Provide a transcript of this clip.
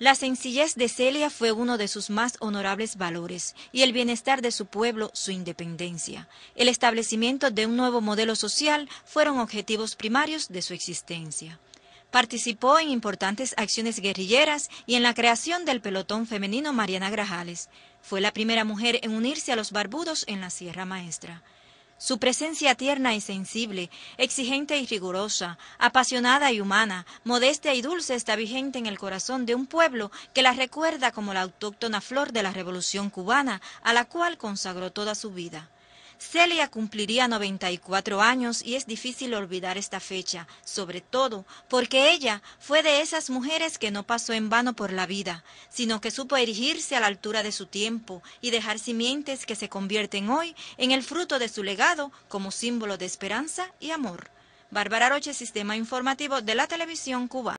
La sencillez de Celia fue uno de sus más honorables valores y el bienestar de su pueblo su independencia. El establecimiento de un nuevo modelo social fueron objetivos primarios de su existencia. Participó en importantes acciones guerrilleras y en la creación del pelotón femenino Mariana Grajales. Fue la primera mujer en unirse a los barbudos en la Sierra Maestra. Su presencia tierna y sensible, exigente y rigurosa, apasionada y humana, modesta y dulce está vigente en el corazón de un pueblo que la recuerda como la autóctona flor de la Revolución cubana, a la cual consagró toda su vida. Celia cumpliría 94 años y es difícil olvidar esta fecha, sobre todo porque ella fue de esas mujeres que no pasó en vano por la vida, sino que supo erigirse a la altura de su tiempo y dejar simientes que se convierten hoy en el fruto de su legado como símbolo de esperanza y amor. Bárbara Roche, Sistema Informativo de la Televisión Cubana.